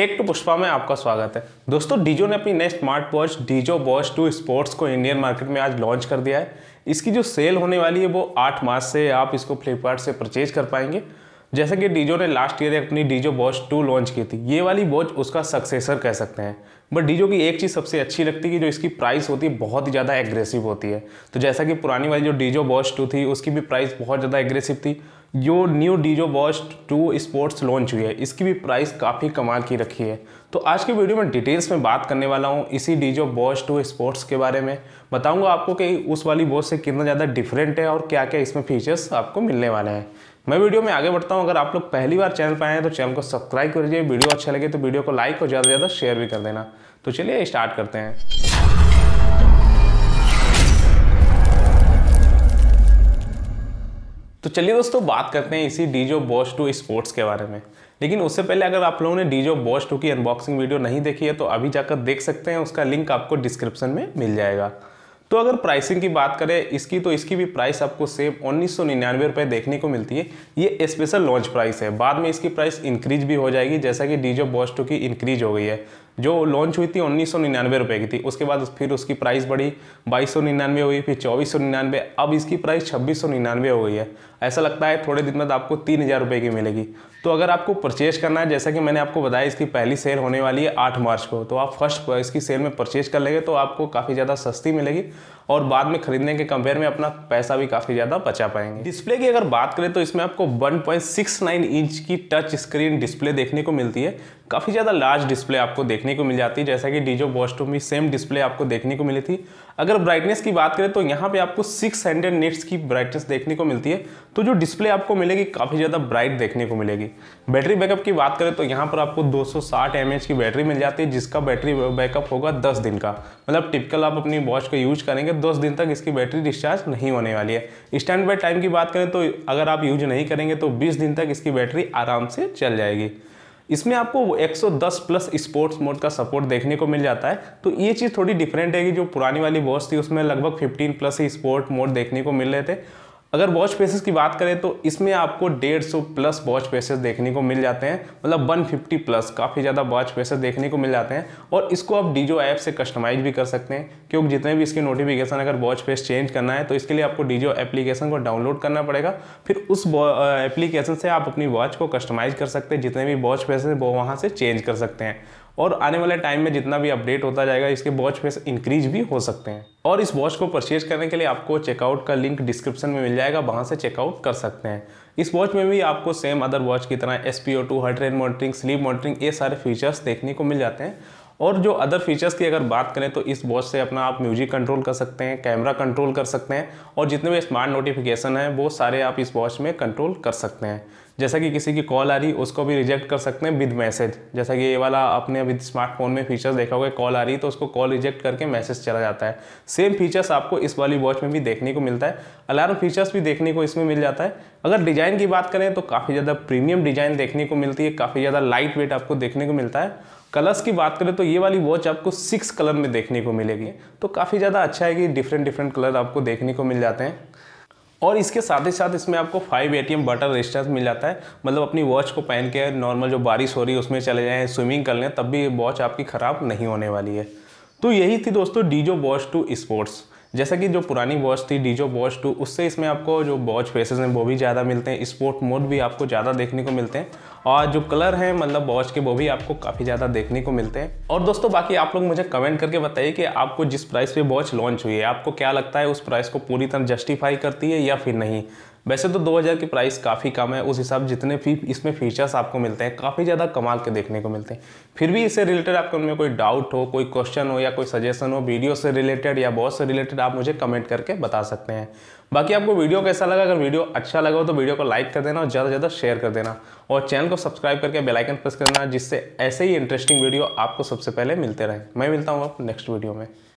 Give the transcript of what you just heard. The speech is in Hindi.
टेक टू पुष्पा में आपका स्वागत है दोस्तों डीजो ने अपनी next smart watch Dizo watch two sports को इंडियन मार्केट में आज लॉन्च कर दिया है इसकी जो सेल होने वाली है वो आठ मार्च से आप इसको फ्लिपकार्ट से परचेज कर पाएंगे जैसे कि डीजो ने लास्ट ईयर अपनी डीजो वॉच टू लॉन्च की थी ये वाली वॉच उसका सक्सेसर कह सकते हैं बट डीजो की एक चीज़ सबसे अच्छी लगती है कि जो इसकी प्राइस होती है बहुत ही ज़्यादा एग्रेसिव होती है तो जैसा कि पुरानी वाली जो डीजो वॉच टू थी उसकी भी प्राइस बहुत ज़्यादा एग्रेसिव थी जो new Dizo watch two sports launch हुई है इसकी भी प्राइस काफ़ी कमाल की रखी है तो आज के वीडियो में डिटेल्स में बात करने वाला हूँ इसी डीजो वॉच टू स्पोर्ट्स के बारे में बताऊँगा आपको कि उस वाली वॉच से कितना ज़्यादा डिफरेंट है और क्या क्या इसमें फीचर्स आपको मिलने वाले हैं मैं वीडियो में आगे बढ़ता हूँ अगर आप लोग पहली बार चैनल पर आए हैं तो चैनल को सब्सक्राइब कर दीजिए वीडियो अच्छा लगे तो वीडियो को लाइक और ज़्यादा से ज़्यादा शेयर भी कर देना तो चलिए स्टार्ट करते हैं तो चलिए दोस्तों बात करते हैं इसी डीजो बॉस टू स्पोर्ट्स के बारे में लेकिन उससे पहले अगर आप लोगों ने डीजो बॉस टू की अनबॉक्सिंग वीडियो नहीं देखी है तो अभी जाकर देख सकते हैं उसका लिंक आपको डिस्क्रिप्शन में मिल जाएगा तो अगर प्राइसिंग की बात करें इसकी तो इसकी भी प्राइस आपको सेम उन्नीस सौ निन्यानवे रुपये देखने को मिलती है ये स्पेशल लॉन्च प्राइस है बाद में इसकी प्राइस इंक्रीज भी हो जाएगी जैसा कि डीजो बॉस टू की इंक्रीज हो गई है जो लॉन्च हुई थी उन्नीस सौ निन्यानवे रुपये की थी उसके बाद फिर उसकी प्राइस बढ़ी बाईस सौ निन्यानवे हुई फिर चौबीस सौ निन्यानवे अब इसकी प्राइस छब्बीस सौ निन्यानवे हो गई है ऐसा लगता है थोड़े दिन बाद आपको तीन हज़ार रुपये की मिलेगी तो अगर आपको परचेज करना है जैसा कि मैंने आपको बताया इसकी पहली सेल होने वाली है आठ मार्च को तो आप फर्स्ट इसकी सेल में परचेज कर लेंगे तो आपको काफ़ी ज़्यादा सस्ती मिलेगी और बाद में खरीदने के कंपेयर में अपना पैसा भी काफ़ी ज़्यादा बचा पाएंगे डिस्प्ले की अगर बात करें तो इसमें आपको 1.69 इंच की टच स्क्रीन डिस्प्ले देखने को मिलती है काफ़ी ज़्यादा लार्ज डिस्प्ले आपको देखने को मिल जाती है जैसा कि डीजो बॉस्टो में सेम डिस्प्ले आपको देखने को मिली थी अगर ब्राइटनेस की बात करें तो यहाँ पे आपको 600 हंड्रेड निट्स की ब्राइटनेस देखने को मिलती है तो जो डिस्प्ले आपको मिलेगी काफ़ी ज़्यादा ब्राइट देखने को मिलेगी बैटरी बैकअप की बात करें तो यहाँ पर आपको दो सौ की बैटरी मिल जाती है जिसका बैटरी बैकअप होगा दस दिन का मतलब टिपिकल आप अपनी वॉच का यूज करेंगे दस दिन तक इसकी बैटरी डिस्चार्ज नहीं होने वाली है स्टैंड बाई टाइम की बात करें तो अगर आप यूज नहीं करेंगे तो बीस दिन तक इसकी बैटरी आराम से चल जाएगी इसमें आपको 110 प्लस स्पोर्ट्स मोड का सपोर्ट देखने को मिल जाता है तो ये चीज़ थोड़ी डिफरेंट है कि जो पुरानी वाली वॉच थी उसमें लगभग 15 प्लस ही स्पोर्ट मोड देखने को मिल रहे थे अगर वॉच फेसेस की बात करें तो इसमें आपको 150 प्लस वॉच फेसेस देखने को मिल जाते हैं मतलब 150 प्लस काफ़ी ज़्यादा वॉच फेसेस देखने को मिल जाते हैं और इसको आप डीजो ऐप से कस्टमाइज भी कर सकते हैं क्योंकि जितने भी इसके नोटिफिकेशन अगर वॉच फेस चेंज करना है तो इसके लिए आपको डीजो एप्लीकेशन को डाउनलोड करना पड़ेगा फिर उस एप्लीकेशन से आप अपनी वॉच को कस्टमाइज कर सकते हैं जितने भी वॉच फेसेस वो वहाँ से चेंज कर सकते हैं और आने वाले टाइम में जितना भी अपडेट होता जाएगा इसके वॉच फेस इंक्रीज भी हो सकते हैं और इस वॉच को परचेज करने के लिए आपको चेकआउट का लिंक डिस्क्रिप्शन में मिल जाएगा वहाँ से चेकआउट कर सकते हैं इस वॉच में भी आपको सेम अदर वॉच की तरह S P O two heart rate monitoring sleep monitoring ये सारे फीचर्स देखने को मिल जाते हैं और जो अदर फीचर्स की अगर बात करें तो इस वॉच से अपना आप म्यूजिक कंट्रोल कर सकते हैं कैमरा कंट्रोल कर सकते हैं और जितने भी स्मार्ट नोटिफिकेशन हैं वो सारे आप इस वॉच में कंट्रोल कर सकते हैं जैसा कि किसी की कॉल आ रही उसको भी रिजेक्ट कर सकते हैं विद मैसेज जैसा कि ये वाला आपने अभी स्मार्टफोन में फीचर्स देखा होगा कॉल आ रही है तो उसको कॉल रिजेक्ट करके मैसेज चला जाता है सेम फीचर्स आपको इस वाली वॉच में भी देखने को मिलता है अलार्म फीचर्स भी देखने को इसमें मिल जाता है अगर डिज़ाइन की बात करें तो काफ़ी ज़्यादा प्रीमियम डिज़ाइन देखने को मिलती है काफ़ी ज़्यादा लाइट वेट आपको देखने को मिलता है कलर्स की बात करें तो ये वाली वॉच आपको सिक्स कलर में देखने को मिलेगी तो काफ़ी ज़्यादा अच्छा है कि डिफरेंट डिफरेंट कलर आपको देखने को मिल जाते हैं और इसके साथ ही साथ इसमें आपको five A T M water resistance मिल जाता है मतलब अपनी वॉच को पहन के नॉर्मल जो बारिश हो रही है उसमें चले जाएँ स्विमिंग कर लें तब भी वॉच आपकी ख़राब नहीं होने वाली है तो यही थी दोस्तों डीजो वॉच टू स्पोर्ट्स जैसा कि जो पुरानी वॉच थी डीजो वॉच टू उससे इसमें आपको जो वॉच फेसेस हैं वो भी ज़्यादा मिलते हैं स्पोर्ट मोड भी आपको ज़्यादा देखने को मिलते हैं और जो कलर हैं मतलब वॉच के वो भी आपको काफ़ी ज़्यादा देखने को मिलते हैं और दोस्तों बाकी आप लोग मुझे कमेंट करके बताइए कि आपको जिस प्राइस पे वॉच लॉन्च हुई है आपको क्या लगता है उस प्राइस को पूरी तरह जस्टिफाई करती है या फिर नहीं वैसे तो 2000 की प्राइस काफ़ी कम है उस हिसाब जितने फी इसमें फीचर्स आपको मिलते हैं काफ़ी ज़्यादा कमाल के देखने को मिलते हैं फिर भी इससे रिलेटेड आपको उनमें कोई डाउट हो कोई क्वेश्चन हो या कोई सजेशन हो वीडियो से रिलेटेड या बॉस से रिलेटेड आप मुझे कमेंट करके बता सकते हैं बाकी आपको वीडियो कैसा लगा अगर वीडियो अच्छा लगा हो तो वीडियो को लाइक कर देना और ज़्यादा से ज़्यादा शेयर कर देना और चैनल को सब्सक्राइब करके बेलाइकन प्रेस करना जिससे ऐसे ही इंटरेस्टिंग वीडियो आपको सबसे पहले मिलते रहें मैं मिलता हूँ आप नेक्स्ट वीडियो में